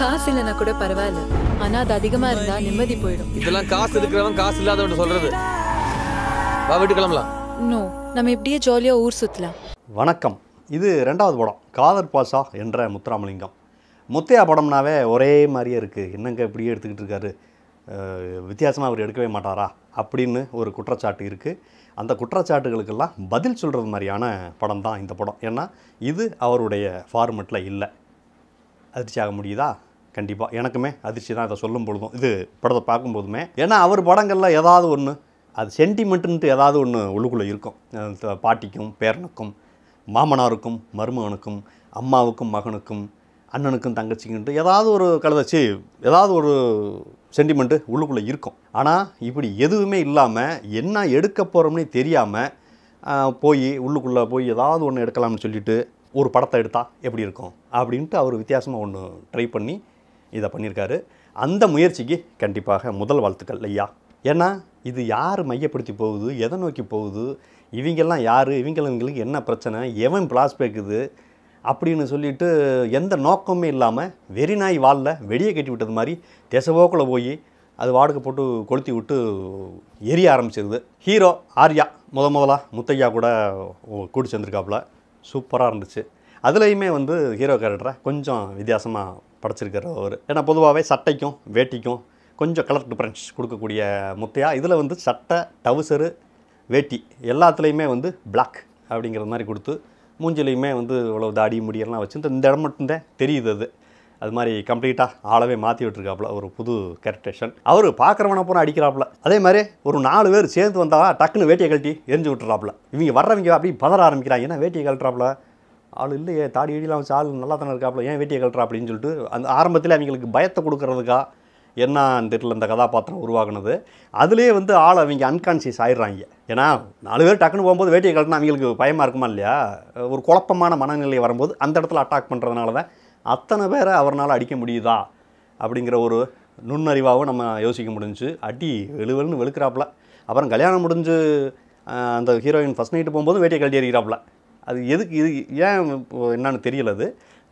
காசு இல்லைனா கூட பரவாயில்ல ஆனா அது அதிகமா இருந்தா நிம்மதி போயிடும் இதெல்லாம் காசு இருக்கிறவன் காசு இல்லாதவன் சொல்றது வா வீட்டு கிளம்பலாம் நோ நம்ம இப்படியே ஜாலியாக ஊர் சுற்றலாம் வணக்கம் இது ரெண்டாவது படம் காதர் பாசா என்ற முத்துராமலிங்கம் முத்தையா படம்னாவே ஒரே மாதிரியே இருக்குது என்னங்க இப்படியே எடுத்துக்கிட்டு இருக்காரு வித்தியாசமாக அவர் எடுக்கவே மாட்டாரா அப்படின்னு ஒரு குற்றச்சாட்டு இருக்குது அந்த குற்றச்சாட்டுகளுக்கெல்லாம் பதில் சொல்கிறது மாதிரியான படம் தான் இந்த படம் ஏன்னா இது அவருடைய ஃபார்மெட்டில் இல்லை அதிர்ச்சியாக முடியுதா கண்டிப்பாக எனக்குமே அதிர்ச்சி தான் இதை சொல்லும் பொழுதும் இது படத்தை பார்க்கும் போதுமே ஏன்னா அவர் படங்களில் ஏதாவது ஒன்று அது சென்டிமெண்ட்டுன்ட்டு ஏதாவது ஒன்று உள்ளுக்குள்ளே இருக்கும் பாட்டிக்கும் பேரனுக்கும் மாமனாருக்கும் மருமகனுக்கும் அம்மாவுக்கும் மகனுக்கும் அண்ணனுக்கும் தங்கச்சிக்குன்ட்டு ஏதாவது ஒரு கழுதச்சி ஏதாவது ஒரு சென்டிமெண்ட்டு உள்ளுக்குள்ளே இருக்கும் ஆனால் இப்படி எதுவுமே இல்லாமல் என்ன எடுக்க போகிறோம்னே தெரியாமல் போய் உள்ளுக்குள்ளே போய் ஏதாவது ஒன்று எடுக்கலாம்னு சொல்லிவிட்டு ஒரு படத்தை எடுத்தால் எப்படி இருக்கும் அப்படின்ட்டு அவர் வித்தியாசமாக ஒன்று ட்ரை பண்ணி இதை பண்ணியிருக்காரு அந்த முயற்சிக்கு கண்டிப்பாக முதல் வாழ்த்துக்கள் ஐயா ஏன்னா இது யார் மையப்படுத்தி போகுது எதை நோக்கி போகுது இவங்கெல்லாம் யார் இவங்களுக்கு என்ன பிரச்சனை எவன் பிளாஸ் பேக்குது அப்படின்னு சொல்லிட்டு எந்த நோக்கமே இல்லாமல் வெறி நாய் வாழல வெடியை கட்டி விட்டது மாதிரி தேசபோக்கில் போய் அது வாடகை போட்டு கொளுத்தி விட்டு எரிய ஆரம்பிச்சிருது ஹீரோ ஆர்யா முத முதலாக முத்தையா கூட கூடி சேர்ந்துருக்காப்புல சூப்பராக இருந்துச்சு அதுலேயுமே வந்து ஹீரோ கேரக்டரை கொஞ்சம் வித்தியாசமாக படைச்சிருக்கிற அவர் ஏன்னா பொதுவாகவே சட்டைக்கும் வேட்டிக்கும் கொஞ்சம் கலர் டிஃப்ரென்ஸ் கொடுக்கக்கூடிய முத்தையா இதில் வந்து சட்டை டவுசரு வேட்டி எல்லாத்துலேயுமே வந்து பிளாக் அப்படிங்கிற மாதிரி கொடுத்து மூஞ்சிலையுமே வந்து இவ்வளோ தாடி முடியெல்லாம் வச்சு இந்த இடம் மட்டும்தான் தெரியுது அது அது மாதிரி கம்ப்ளீட்டாக ஆளவே மாற்றி விட்டுருக்காப்புல ஒரு புது கேரக்டேஷன் அவர் பார்க்குறவன பூரா அடிக்கிறாப்புல அதே மாதிரி ஒரு நாலு பேர் சேர்ந்து வந்தால் டக்குன்னு வேட்டியை கழட்டி எரிஞ்சு விட்டுறாப்புல இவங்க வர்றவங்க அப்படி பதற ஆரம்பிக்கிறாங்க ஏன்னா வேட்டியை கழட்டுறாப்புல ஆள் இல்லையே தாடி ஏடிலாம் வச்சு ஆள் நல்லா தானே இருக்காப்புல ஏன் வேட்டியை கட்டுறா அப்படின்னு சொல்லிட்டு அந்த ஆரம்பத்தில் அவங்களுக்கு பயத்தை கொடுக்கறதுக்கா என்ன தெரியல இந்த கதாபாத்திரம் உருவாகினது அதுலேயே வந்து ஆள் அவங்க அன்கான்சியஸ் ஆயிடுறாங்க ஏன்னா நாலு பேர் டக்குன்னு போகும்போது வேட்டியை கழட்டினா அவங்களுக்கு பயமாக இருக்குமா இல்லையா ஒரு குழப்பமான மனநிலை வரும்போது அந்த இடத்துல அட்டாக் பண்ணுறதுனால தான் அத்தனை பேரை அவரால் அடிக்க முடியுதா அப்படிங்கிற ஒரு நுண்ணறிவாகவும் நம்ம யோசிக்க முடிஞ்சு அடி வெளுவெல்னு வெளுக்கிறாப்புல அப்புறம் கல்யாணம் முடிஞ்சு அந்த ஹீரோயின் ஃபஸ்ட் நைட்டு போகும்போது வேட்டியை கழட்டி எறிகிறாப்புல அது எதுக்கு இது ஏன் என்னன்னு தெரியல அது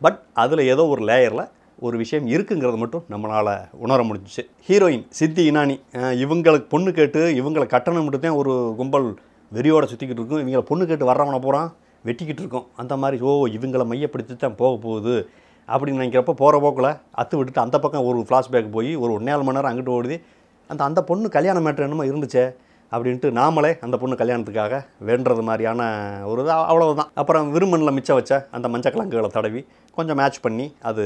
பட் அதில் ஏதோ ஒரு லேயரில் ஒரு விஷயம் இருக்குங்கிறத மட்டும் நம்மளால் உணர முடிஞ்சிச்சு ஹீரோயின் சித்தி இனானி இவங்களுக்கு பொண்ணு கேட்டு இவங்களை கட்டணம் மட்டும் தான் ஒரு கும்பல் வெறியோடு சுற்றிக்கிட்டு இருக்கும் இவங்களை பொண்ணு கேட்டு வர்றவனை போகிறான் வெட்டிக்கிட்டு இருக்கோம் அந்த மாதிரி ஓ இவங்களை மையப்படுத்தி தான் போக போகுது அப்படின்னு நினைக்கிறப்ப போகிற போக்கில் அத்து விட்டுட்டு அந்த பக்கம் ஒரு ஃப்ளாஷ்பேக் போய் ஒரு ஒன்றே மணி நேரம் அங்கிட்டு ஓடுது அந்த அந்த பொண்ணு கல்யாணம் மேட்டர் என்னமோ இருந்துச்சே அப்படின்ட்டு நாமளே அந்த பொண்ணு கல்யாணத்துக்காக வேண்டுறது மாதிரியான ஒரு இது அவ்வளோதான் அப்புறம் விரும்பனில் மிச்சம் வச்ச அந்த மஞ்சக்கிழங்குகளை தடவி கொஞ்சம் மேட்ச் பண்ணி அது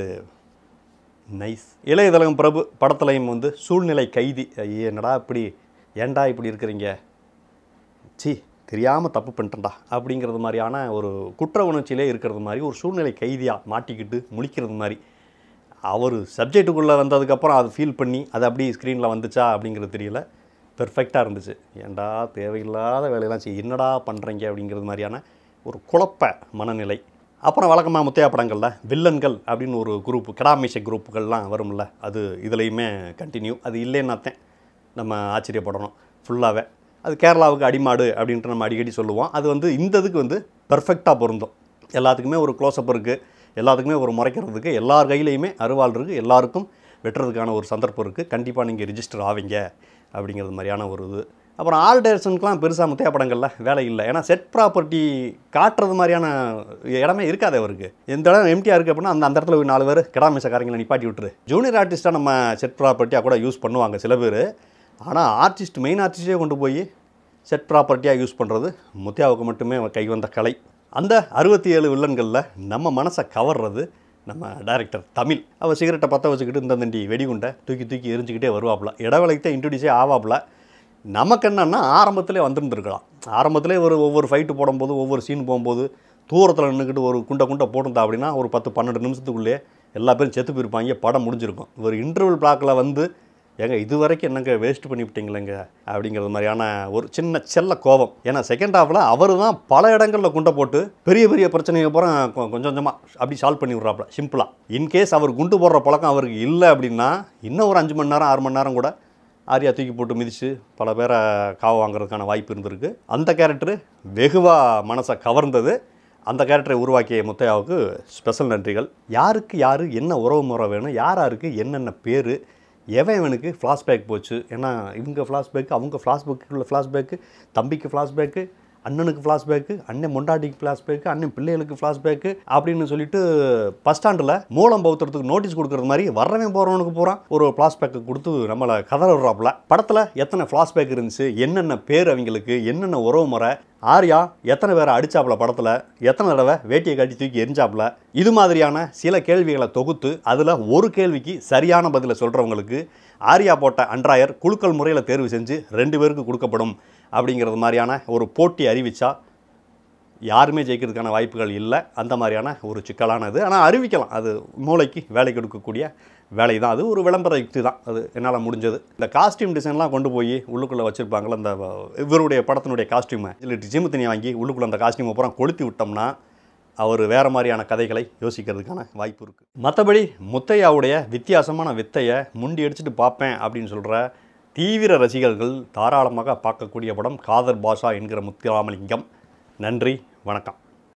நைஸ் இளையதளம் பிரபு படத்துலையும் வந்து சூழ்நிலை கைதி என்னடா இப்படி ஏண்டா இப்படி இருக்கிறீங்க சி தெரியாமல் தப்பு பண்ணிட்டேன்டா அப்படிங்கிறது மாதிரியான ஒரு குற்ற உணர்ச்சியிலே இருக்கிறது மாதிரி ஒரு சூழ்நிலை கைதியாக மாட்டிக்கிட்டு முழிக்கிறது மாதிரி அவர் சப்ஜெக்டுக்குள்ளே வந்ததுக்கப்புறம் அது ஃபீல் பண்ணி அது அப்படியே ஸ்க்ரீனில் வந்துச்சா அப்படிங்கிறது தெரியல பெர்ஃபெக்டாக இருந்துச்சு ஏண்டா தேவையில்லாத வேலையெல்லாம் செய்ய என்னடா பண்ணுறீங்க அப்படிங்கிறது மாதிரியான ஒரு குழப்ப மனநிலை அப்புறம் வழக்கமாக முத்தையா படங்களில் வில்லன்கள் அப்படின்னு ஒரு குரூப் கெடாமிஷ குரூப்புகள்லாம் வரும்ல அது இதுலேயுமே கண்டினியூ அது இல்லைன்னாத்தேன் நம்ம ஆச்சரியப்படணும் ஃபுல்லாகவே அது கேரளாவுக்கு அடிமாடு அப்படின்ட்டு நம்ம அடிக்கடி சொல்லுவோம் அது வந்து இந்த இதுக்கு வந்து பெர்ஃபெக்டாக பொருந்தும் எல்லாத்துக்குமே ஒரு க்ளோஸ்அப் இருக்குது எல்லாத்துக்குமே ஒரு முறைக்கிறதுக்கு எல்லார் கையிலையுமே அருவாள் இருக்குது எல்லாருக்கும் வெட்டுறதுக்கான ஒரு சந்தர்ப்பம் இருக்குது கண்டிப்பாக நீங்கள் ரிஜிஸ்டர் ஆவீங்க அப்படிங்கிறது மாதிரியான ஒரு இது அப்புறம் ஆல் டைரக்ஷனுக்குலாம் பெருசாக முத்தையா படங்களில் வேலை இல்லை ஏன்னா செட் ப்ராப்பர்ட்டி காட்டுறது மாதிரியான இடமே இருக்காது அவருக்கு எந்த இடம் எம்டியாக இருக்குது அப்படின்னா அந்த அந்த இடத்துல ஒரு நாலு பேர் கிடாமிசக்காரங்களை நிப்பாட்டி விட்டுரு ஜூனியர் ஆர்டிஸ்ட்டாக நம்ம செட் ப்ராப்பர்ட்டியாக கூட யூஸ் பண்ணுவாங்க சில பேர் ஆனால் ஆர்டிஸ்ட் மெயின் ஆர்டிஸ்டே கொண்டு போய் செட் ப்ராப்பர்ட்டியாக யூஸ் பண்ணுறது முத்தியாவுக்கு மட்டுமே கை வந்த கலை அந்த அறுபத்தி ஏழு வில்லன்களில் நம்ம மனசை கவர்றது நம்ம டேரக்டர் தமிழ் அவள் சிகரெட்டை பற்ற வச்சுக்கிட்டு இந்த தண்டி வெடிகுண்டை தூக்கி தூக்கி எரிஞ்சுக்கிட்டே வருவாப்பில் இடவேளைக்கு தான் இன்ட்ரடியூஸே ஆவாப்பில் நமக்கு என்னன்னா ஆரம்பத்திலே வந்திருந்துருக்கலாம் ஆரம்பத்திலே ஒரு ஒவ்வொரு ஃபைட்டு போடும்போது ஒவ்வொரு சீன் போகும்போது தூரத்தில் நின்றுக்கிட்டு ஒரு குண்டை குண்டை போட்டிருந்தா அப்படின்னா ஒரு பத்து பன்னெண்டு நிமிஷத்துக்குள்ளேயே எல்லா பேரும் செத்து போயிருப்பாங்க படம் முடிஞ்சிருக்கும் ஒரு இன்டர்வல் பிளாக்கில் வந்து ஏங்க இது வரைக்கும் என்னங்க வேஸ்ட் பண்ணிவிட்டீங்களேங்க அப்படிங்கிறது மாதிரியான ஒரு சின்ன செல்ல கோபம் ஏன்னா செகண்ட் ஹாஃபில் அவர் தான் பல இடங்களில் குண்டை போட்டு பெரிய பெரிய பிரச்சனைக்கு அப்புறம் கொஞ்சம் கொஞ்சமாக அப்படி சால்வ் பண்ணி விட்றாப்புல சிம்பிளாக இன்கேஸ் அவர் குண்டு போடுற பழக்கம் அவருக்கு இல்லை அப்படின்னா இன்னும் ஒரு அஞ்சு மணி நேரம் ஆறு மணி நேரம் கூட ஆரியா தூக்கி போட்டு மிதித்து பல பேரை காவ வாங்குறதுக்கான வாய்ப்பு இருந்திருக்கு அந்த கேரக்டரு வெகுவாக மனசை கவர்ந்தது அந்த கேரக்டரை உருவாக்கிய முத்தையாவுக்கு ஸ்பெஷல் நன்றிகள் யாருக்கு யார் என்ன உறவு முறை வேணும் யார் யாருக்கு என்னென்ன பேர் எவன் இவனுக்கு ஃப்ளாஷ்பேக் போச்சு ஏன்னா இவங்க ஃப்ளாஷ்பேக்கு அவங்க ஃப்ளாஷ்பேக்கு ஃப்ளாஷ்பேக்கு தம்பிக்கு ஃப்ளாஷ்பேக்கு அண்ணனுக்கு ஃப்ளாஷ்பேக்கு அண்ணன் மொண்டாட்டிக்கு ஃப்ளாஷ்பேக்கு அண்ணன் பிள்ளைகளுக்கு ஃப்ளாஷ்பேக்கு அப்படின்னு சொல்லிட்டு பஸ் ஸ்டாண்டில் மூலம் பௌத்தத்துக்கு நோட்டீஸ் கொடுக்குற மாதிரி வர்றவன் போகிறவனுக்கு போகிறான் ஒரு ஃப்ளாஷ்பேக்கு கொடுத்து நம்மளை கதற விடுறாப்புல படத்தில் எத்தனை ஃப்ளாஷ்பேக் இருந்துச்சு என்னென்ன பேர் அவங்களுக்கு என்னென்ன உறவு முறை ஆர்யா எத்தனை பேரை அடித்தாப்புல படத்தில் எத்தனை தடவை வேட்டியை காட்டி தூக்கி எரிஞ்சாப்புல இது மாதிரியான சில கேள்விகளை தொகுத்து அதில் ஒரு கேள்விக்கு சரியான பதிலை சொல்கிறவங்களுக்கு ஆர்யா போட்ட அன்றாயர் குழுக்கள் முறையில் தேர்வு செஞ்சு ரெண்டு பேருக்கு கொடுக்கப்படும் அப்படிங்கிறது மாதிரியான ஒரு போட்டி அறிவித்தா யாருமே ஜெயிக்கிறதுக்கான வாய்ப்புகள் இல்லை அந்த மாதிரியான ஒரு சிக்கலானது ஆனால் அறிவிக்கலாம் அது மூளைக்கு வேலை கொடுக்கக்கூடிய வேலை தான் அது ஒரு விளம்பர யுக்தி தான் அது என்னால் முடிஞ்சது இந்த காஸ்டியூம் டிசைன்லாம் கொண்டு போய் உள்ளுக்குள்ளே வச்சுருப்பாங்களே அந்த இவருடைய படத்தினுடைய காஸ்டியூமை இல்லை தனியாக வாங்கி உள்ளுக்குள்ளே அந்த காஸ்டியூமை அப்புறம் கொளுத்தி விட்டோம்னா அவர் வேறு மாதிரியான கதைகளை யோசிக்கிறதுக்கான வாய்ப்பு இருக்குது மற்றபடி முத்தையாவுடைய வித்தியாசமான வித்தையை முண்டி அடிச்சுட்டு பார்ப்பேன் அப்படின்னு சொல்கிற தீவிர ரசிகர்கள் தாராளமாக பார்க்கக்கூடிய படம் காதர் பாஷா என்கிற முத்துராமலிங்கம் நன்றி வணக்கம்